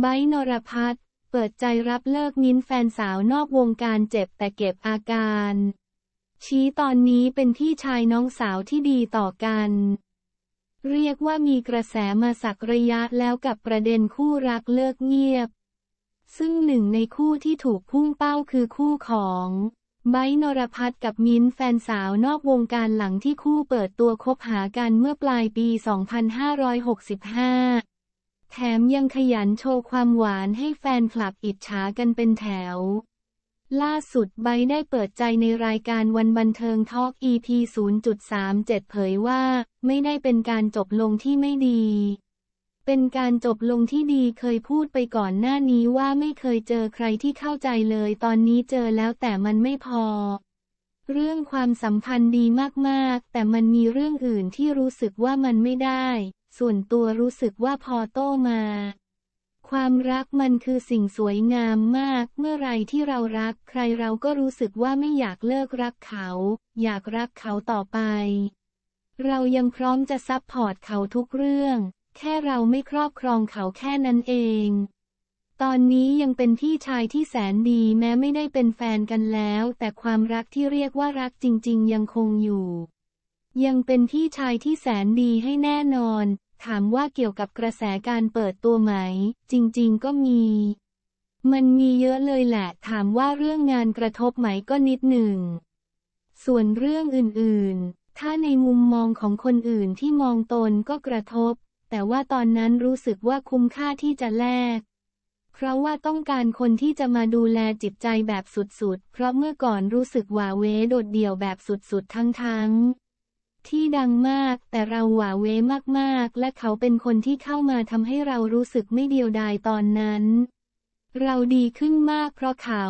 ไบนรพัฒน์เปิดใจรับเลิกนิ้นแฟนสาวนอกวงการเจ็บแต่เก็บอาการ ชี้ตอนนี้เป็นพี่ชายน้องสาวที่ดีต่อกัน เรียกว่ามีกระแสมาสักระยะแล้วกับประเด็นคู่รักเลิกเงียบ ซึ่งหนึ่งในคู่ที่ถูกพุ่งเป้าคือคู่ของไบนรพัฒน์กับมิ้นแฟนสาวนอกวงการหลังที่คู่เปิดตัวคบหากันเมื่อปลายปี 2565แถมยังขยันโชว์ความหวานให้แฟนคลับอิจฉากันเป็นแถว ล่าสุดไบได้เปิดใจในรายการวันบันเทิงทอล์ก EP 0.37 เผยว่า ไม่ได้เป็นการจบลงที่ไม่ดี เป็นการจบลงที่ดีเคยพูดไปก่อนหน้านี้ว่าไม่เคยเจอใครที่เข้าใจเลย ตอนนี้เจอแล้วแต่มันไม่พอ เรื่องความสัมพันธ์ดีมาก ๆ แต่มันมีเรื่องอื่นที่รู้สึกว่ามันไม่ได้ส่วนตัวรู้สึกว่าพอโตมา ความรักมันคือสิ่งสวยงามมากเมื่อไรที่เรารัก ใครเราก็รู้สึกว่าไม่อยากเลิกรักเขา อยากรักเขาต่อไป เรายังพร้อมจะซับพอร์ตเขาทุกเรื่อง แค่เราไม่ครอบครองเขาแค่นั้นเอง ตอนนี้ยังเป็นพี่ชายที่แสนดีแม้ไม่ได้เป็นแฟนกันแล้ว แต่ความรักที่เรียกว่ารักจริงๆ ยังคงอยู่ยังเป็นพี่ชายที่แสนดีให้แน่นอน ถามว่าเกี่ยวกับกระแสการเปิดตัวไหม จริงๆ ก็มี มันมีเยอะเลยแหละ ถามว่าเรื่องงานกระทบไหมก็นิดหนึ่ง ส่วนเรื่องอื่นๆ ถ้าในมุมมองของคนอื่นที่มองตนก็กระทบ แต่ว่าตอนนั้นรู้สึกว่าคุ้มค่าที่จะแลกเพราะว่าต้องการคนที่จะมาดูแลจิตใจแบบสุดๆ เพราะเมื่อก่อนรู้สึกว่าเวโดดเดี่ยวแบบสุดๆ ทั้งๆที่ดังมาก แต่เราหวาเวมาก ๆ และเขาเป็นคนที่เข้ามาทำให้เรารู้สึกไม่เดียวดายตอนนั้น เราดีขึ้นมากเพราะเขา